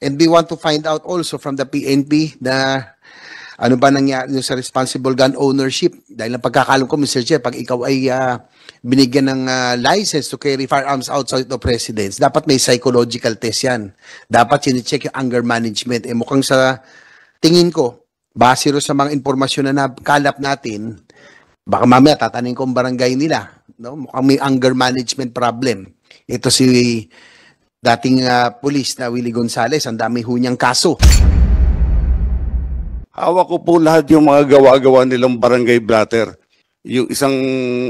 And we want to find out also from the PNP na ano ba nangyari sa responsible gun ownership. Dahil ang pagkakalong ko, Mr. Chair, pag ikaw ay uh, binigyan ng uh, license to carry firearms outside of residence, dapat may psychological test yan. Dapat sinicheck yung anger management. Eh, mukhang sa tingin ko, base sa mga impormasyon na nakalap natin, baka mamaya tatanin ko ang barangay nila. No? Mukhang may anger management problem. Ito si dating uh, pulis na Willie Gonzales, ang dami ho niyang kaso. Hawak ko po lahat yung mga gawa-gawa nilang barangay blatter. Yung isang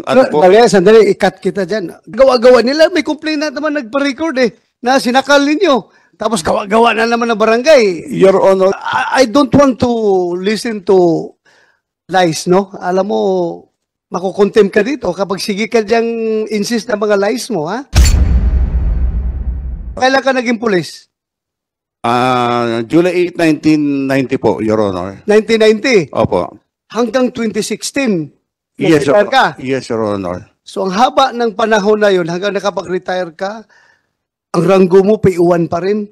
ano no, po? Dali, sandali, ikat kita dyan. Gawa-gawa nila, may complaint na naman nagpa-record eh, na sinakal ninyo. Tapos gawa-gawa na naman ng barangay. Your Honor. I, I don't want to listen to lies, no? Alam mo, makukontem ka dito kapag sige ka diyang insist ng mga lies mo, ha? Kailan ka naging pulis? Ah, July 8, 1990 po, Your Honor. 1990 Opo. hanggang 2016. Yes, Your- ka. yes, Your Honor. So ang haba ng panahon na yun, hanggang nakapag-retire ka, ang ranggo mo PI1 pa rin.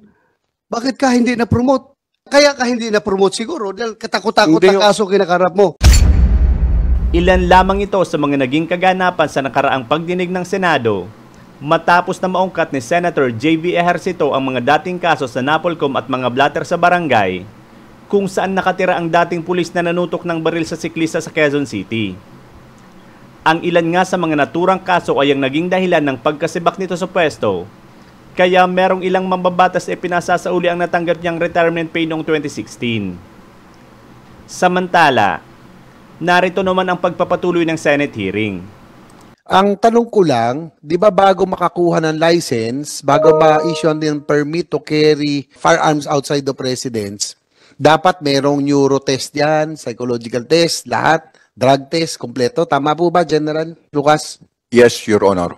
Bakit ka hindi na-promote? Kaya ka hindi na-promote siguro dahil katakot-takot Hindi ang kaso kinakarap mo. Ilan lamang ito sa mga naging kaganapan sa nakaraang pagdinig ng Senado Matapos na maungkat ni Senator J.B. Ejercito ang mga dating kaso sa Napolcom at mga blatter sa barangay, kung saan nakatira ang dating pulis na nanutok ng baril sa siklista sa Quezon City. Ang ilan nga sa mga naturang kaso ay ang naging dahilan ng pagkasibak nito sa pwesto, kaya merong ilang mambabatas e pinasasauli ang natanggap niyang retirement pay noong 2016. Samantala, narito naman ang pagpapatuloy ng Senate hearing ang tanong ko lang, di ba bago makakuha ng license, bago ma-issue ng permit to carry firearms outside the residence, dapat merong neuro test yan, psychological test, lahat, drug test, kompleto. Tama po ba, General Lucas? Yes, Your Honor.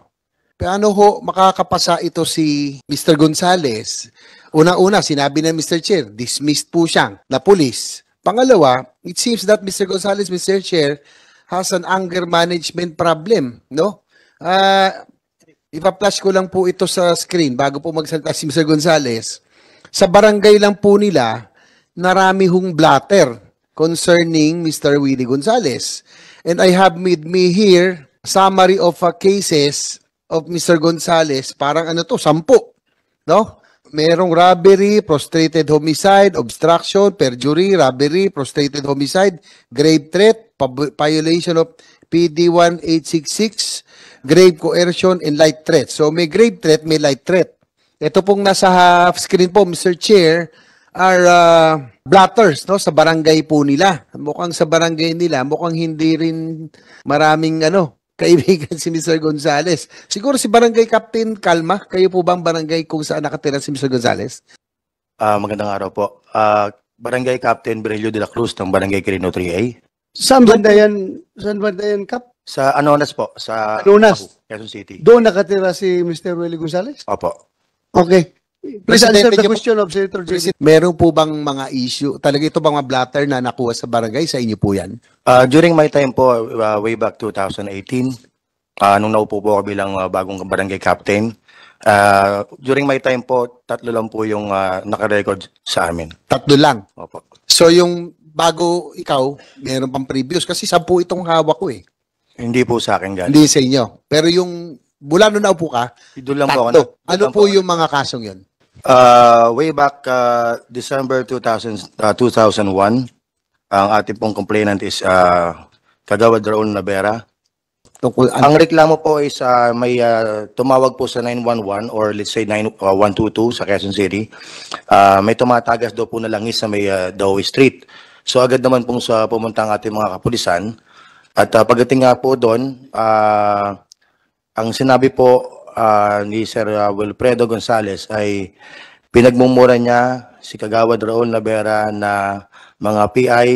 Paano ho makakapasa ito si Mr. Gonzales? Una-una, sinabi ng Mr. Chair, dismissed po siyang na police. Pangalawa, it seems that Mr. Gonzales, Mr. Chair, has an anger management problem, no? Uh, ipa-flash ko lang po ito sa screen bago po magsalita si Mr. Gonzales. Sa barangay lang po nila, narami hong blatter concerning Mr. Willie Gonzales. And I have with me here summary of uh, cases of Mr. Gonzales. Parang ano to, sampu. No? Merong robbery, prostrated homicide, obstruction, perjury, robbery, prostrated homicide, grave threat, violation of PD 1866, grave coercion, and light threat. So may grave threat, may light threat. Ito pong nasa half screen po, Mr. Chair, are uh, blotters no sa barangay po nila. Mukhang sa barangay nila, mukhang hindi rin maraming ano kaibigan si Mr. Gonzales. Siguro si Barangay Captain Kalma, kayo po bang barangay kung saan nakatira si Mr. Gonzales? Uh, magandang araw po. Uh, barangay Captain Berelio de la Cruz ng Barangay Quirino 3A. Saan banda yan? Saan banda yan, Kap? Sa Anonas po, sa Anonas? Quezon City. Doon nakatira si Mr. Willie Gonzalez? Opo. Okay. Please answer the question of Senator J. Meron po bang mga issue, talaga ito bang mga blatter na nakuha sa barangay? Sa inyo po yan? Uh, during my time po, uh, way back 2018, uh, ah, nung naupo po ako bilang uh, bagong barangay captain, uh, during my time po, tatlo lang po yung uh, nakarecord sa amin. Tatlo lang? Opo. So yung bago ikaw, meron pang previous kasi sampu itong hawak ko eh. Hindi po sa akin galing. Hindi sa inyo. Pero yung mula nung naupo ka, doon lang ano tatlo. po ako. Na, ano po yung mga kasong yun? Uh, way back uh, December 2000, uh, 2001, ang ating pong complainant is uh, Kagawad Raul Navera. Tungkol, ang reklamo po is uh, may uh, tumawag po sa 911 or let's say 9, uh, 122 sa Quezon City. Uh, may tumatagas daw po na langis sa may uh, Dowie Street. So agad naman pong sa pumunta ang ating mga kapulisan. At uh, pagdating nga po doon, uh, ang sinabi po uh, ni Sir Wilfredo Gonzales ay pinagmumura niya si Kagawad Raul Labera na mga PI,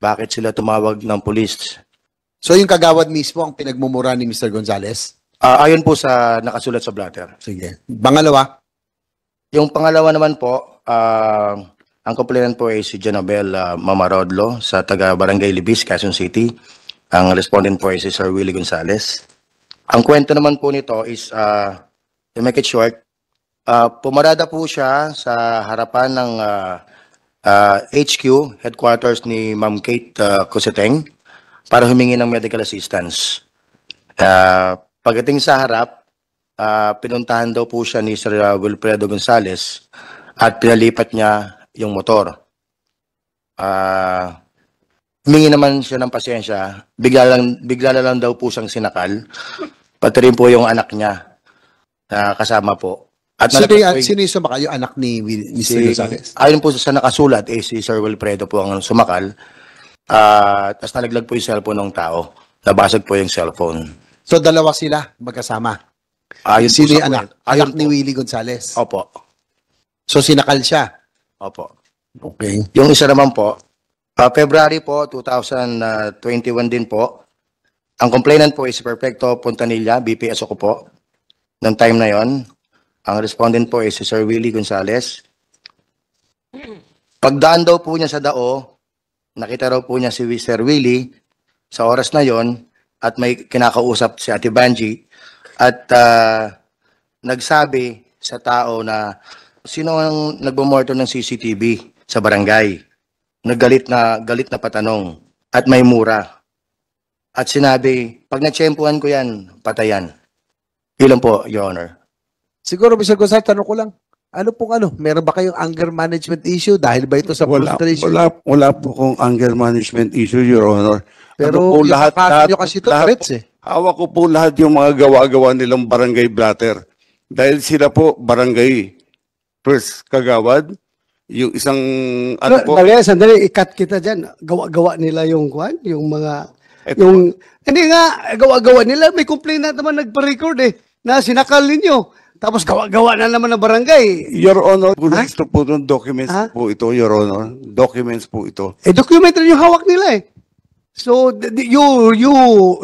bakit sila tumawag ng pulis. So yung kagawad mismo ang pinagmumura ni Mr. Gonzales? Uh, ayon po sa nakasulat sa blatter. Sige. Pangalawa? Yung pangalawa naman po, uh, ang complainant po ay si Janabel uh, ah, Mamarodlo sa taga Barangay Libis, Quezon City. Ang respondent po ay si Sir Willie Gonzales. Ang kwento naman po nito is, uh, to make it short, uh, pumarada po siya sa harapan ng uh, uh, HQ, headquarters ni Ma'am Kate uh, Cositeng, para humingi ng medical assistance. Uh, pagdating sa harap, uh, pinuntahan daw po siya ni Sir Wilfredo Gonzales at pinalipat niya yung motor. Ah, uh, humingi naman siya ng pasensya. Bigla lang, bigla lang daw po siyang sinakal. Pati rin po yung anak niya na uh, kasama po. At sino, yung, sino yung sumakal? Yung anak ni Mr. Si, Gonzales? Ayon po sa nakasulat, eh, si Sir Wilfredo po ang sumakal. Uh, ah, Tapos nalaglag po yung cellphone ng tao. Nabasag po yung cellphone. So dalawa sila magkasama? Ayon sino yung anak? Ayon anak po. ni Willie Gonzales? Opo. So sinakal siya? Opo. Okay. Yung isa naman po, uh, February po, 2021 ah, din po, ang complainant po is Perfecto Puntanilla, BPS ako po, ng time na yon. Ang respondent po is si Sir Willie Gonzales. Pagdaan daw po niya sa dao, nakita raw po niya si Sir Willie sa oras na yon at may kinakausap si Ate Banji at uh, nagsabi sa tao na Sino ang nagmumorto ng CCTV sa barangay? Nagalit na galit na patanong at may mura. At sinabi, pag natsyempuhan ko yan, patayan. Ilan po, Your Honor? Siguro, Mr. Gonzales, tanong ko lang. Ano pong ano? Meron ba kayong anger management issue dahil ba ito sa wala, frustration? Wala, wala po kong anger management issue, Your Honor. Ano Pero ano po, lahat, lahat, nyo kasi ito, lahat, Fritz, eh. Hawak ko po lahat yung mga gawa-gawa nilang barangay blatter. Dahil sila po, barangay, First, kagawad. Yung isang, ano po? Dali, sandali, ikat kita dyan. Gawa-gawa nila yung kwan, yung mga, Ito. yung, hindi nga, gawa-gawa nila. May complaint na naman nagpa-record eh, na sinakal ninyo. Tapos gawa-gawa na naman ng barangay. Your Honor, gusto po ng documents Ha? po ito, Your Honor. Documents po ito. Eh, documentary yung hawak nila eh. So, you, you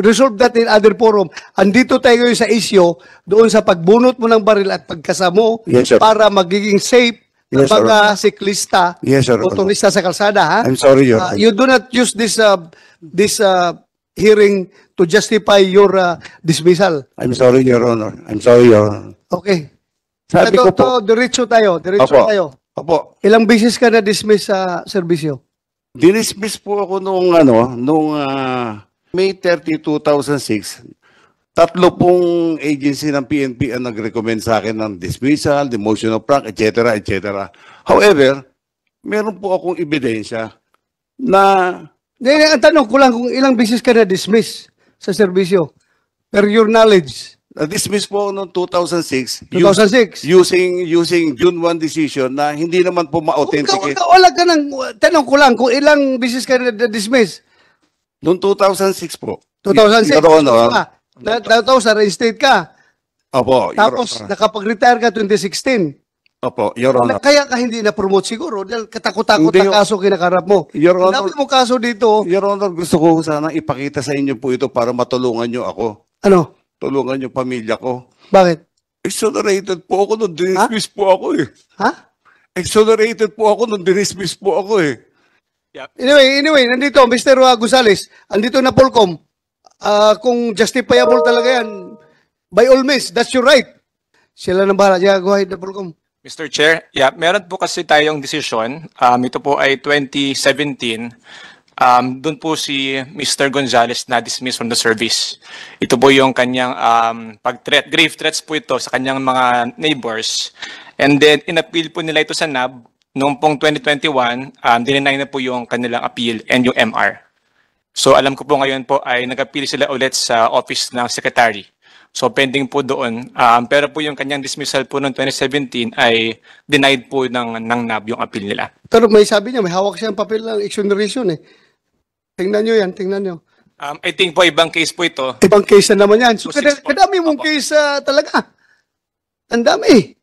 resolve that in other forum. Andito tayo sa issue doon sa pagbunot mo ng baril at pagkasamo yes, para magiging safe yes, ng mga siklista, yes, motorista sa kalsada. Ha? I'm sorry, Your uh, You do not use this uh, this uh, hearing to justify your uh, dismissal. I'm sorry, Your Honor. I'm sorry, Your Honor. Okay. Sabi Ito, ko po. To, diretso tayo. Diretso Opo. tayo. Opo. Ilang beses ka na dismiss sa uh, serbisyo? Dinismiss po ako noong ano, noong uh, May 30, 2006. Tatlo pong agency ng PNP ang nag-recommend sa akin ng dismissal, demotion of rank, etc., etc. However, meron po akong ebidensya na... Hindi, ang tanong ko lang kung ilang beses ka na-dismiss sa serbisyo per your knowledge. Uh, this po noong 2006. 2006? using, using June 1 decision na hindi naman po ma-authenticate. Wala, wala ka nang, tanong ko lang, kung ilang business ka na-dismiss? Noong 2006 po. 2006? Your Honor. Ah, na, na, na, sa reinstate ka. Opo. Tapos, nakapag-retire ka 2016. Opo, Your Honor. Kaya ka hindi na-promote siguro dahil katakot-takot ang kaso kinakarap mo. Your Honor. Hanapin mo kaso dito. Your Honor, gusto ko sana ipakita sa inyo po ito para matulungan nyo ako. Ano? tulungan yung pamilya ko. Bakit? Exonerated po ako nung dinismiss po ako eh. Ha? Exonerated po ako nung dinismiss po ako eh. Yep. Anyway, anyway, nandito, Mr. Gusales, andito na Polcom. Ah, kung justifiable talaga yan, by all means, that's your right. Sila na bahala. Yeah, go ahead Polcom. Mr. Chair, yeah, meron po kasi tayong decision. Um, ito po ay 2017 um, doon po si Mr. Gonzales na dismissed from the service. Ito po yung kanyang um, pag-threat, grave threats po ito sa kanyang mga neighbors. And then, inappeal po nila ito sa NAB noong pong 2021, um, dininay na po yung kanilang appeal and yung MR. So alam ko po ngayon po ay nag-appeal sila ulit sa office ng secretary. So pending po doon. Um, pero po yung kanyang dismissal po noong 2017 ay denied po ng, ng NAB yung appeal nila. Pero may sabi niya, may hawak siyang papel ng exoneration eh. Tingnan nyo yan, tingnan nyo. Um, I think po, ibang case po ito. Ibang case na naman yan. Oh, so, kada, kadami mong Opo. case ah, talaga. Ang dami.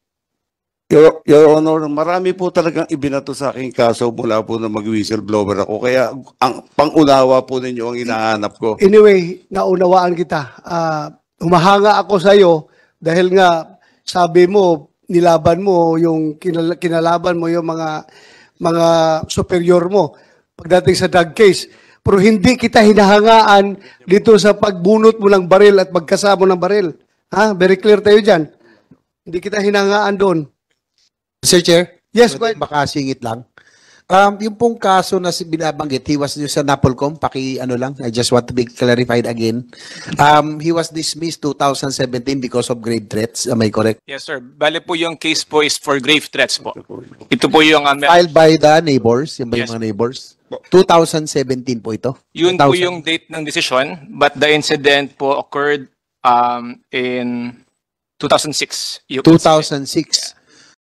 Your, Your Honor, marami po talagang ibinato sa aking kaso mula po na mag-whistleblower ako. Kaya ang pangunawa po ninyo ang hinahanap ko. Anyway, naunawaan kita. Ah, humahanga ako sa iyo dahil nga sabi mo, nilaban mo yung kinal- kinalaban mo yung mga mga superior mo pagdating sa drug case pero hindi kita hinahangaan dito sa pagbunot mo ng baril at magkasamo ng baril. Ha? Very clear tayo dyan. Hindi kita hinahangaan doon. Sir Chair? Yes, go ahead. Baka singit lang. Um, yung pong kaso na si binabanggit, he was sa Napolcom, paki ano lang, I just want to be clarified again. Um, he was dismissed 2017 because of grave threats. Am I correct? Yes, sir. Bale po yung case po is for grave threats po. Ito po yung... Um, Filed by the neighbors, yung yes. yung mga neighbors? 2017 po ito. Yun 2000. po yung date ng decision, but the incident po occurred um, in 2006. 2006. Yeah.